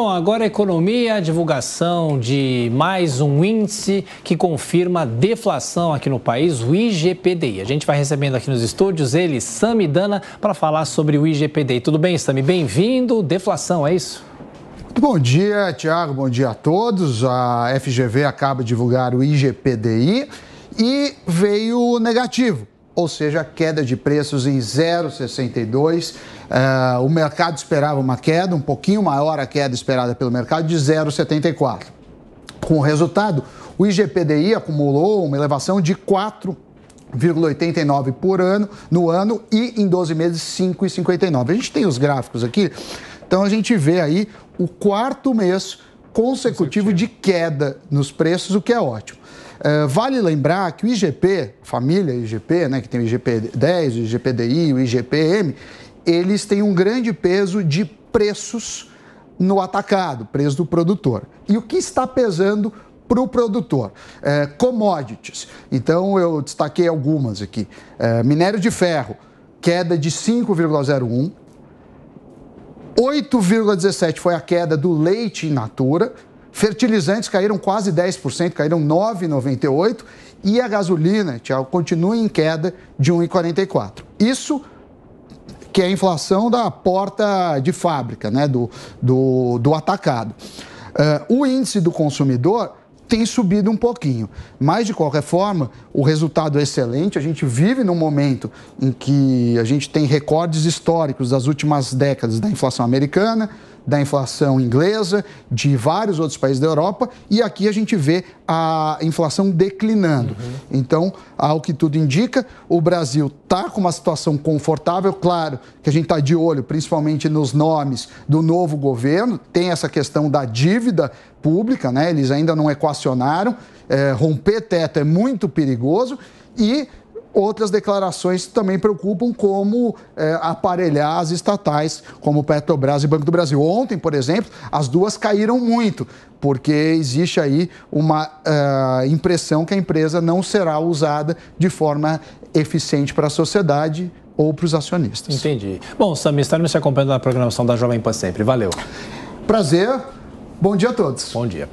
Bom, agora economia, divulgação de mais um índice que confirma a deflação aqui no país, o IGPDI. A gente vai recebendo aqui nos estúdios ele, Sami Dana, para falar sobre o IGPDI. Tudo bem, Sami? Bem-vindo. Deflação, é isso? Bom dia, Tiago. Bom dia a todos. A FGV acaba de divulgar o IGPDI e veio negativo ou seja, queda de preços em 0,62. Uh, ah, o mercado esperava uma queda, um pouquinho maior a queda esperada pelo mercado, de 0,74. Com o resultado, o IGPDI acumulou uma elevação de 4 0,89 por ano no ano e em 12 meses 5,59. A gente tem os gráficos aqui. Então a gente vê aí o quarto mês consecutivo, consecutivo de queda nos preços, o que é ótimo. É, vale lembrar que o IGP, família IGP, né, que tem o IGP 10, o IGPDI, o IGPM, eles têm um grande peso de preços no atacado, preço do produtor. E o que está pesando para o produtor. É, commodities. Então eu destaquei algumas aqui. É, minério de ferro, queda de 5,01. 8,17 foi a queda do leite in natura Fertilizantes caíram quase 10%, caíram 9,98%. E a gasolina, Tiago, continua em queda de 1,44%. Isso que é a inflação da porta de fábrica, né, do, do, do atacado. Uh, o índice do consumidor tem subido um pouquinho. Mas, de qualquer forma, o resultado é excelente. A gente vive num momento em que a gente tem recordes históricos das últimas décadas da inflação americana, da inflação inglesa, de vários outros países da Europa, e aqui a gente vê a inflação declinando. Uhum. Então, ao que tudo indica, o Brasil está com uma situação confortável, claro que a gente está de olho, principalmente nos nomes do novo governo, tem essa questão da dívida pública, né? eles ainda não equacionaram, é, romper teto é muito perigoso, e Outras declarações também preocupam, como é, aparelhar as estatais, como Petrobras e Banco do Brasil. Ontem, por exemplo, as duas caíram muito, porque existe aí uma uh, impressão que a empresa não será usada de forma eficiente para a sociedade ou para os acionistas. Entendi. Bom, Sami estaremos te acompanhando na programação da Jovem Pan sempre. Valeu. Prazer. Bom dia a todos. Bom dia.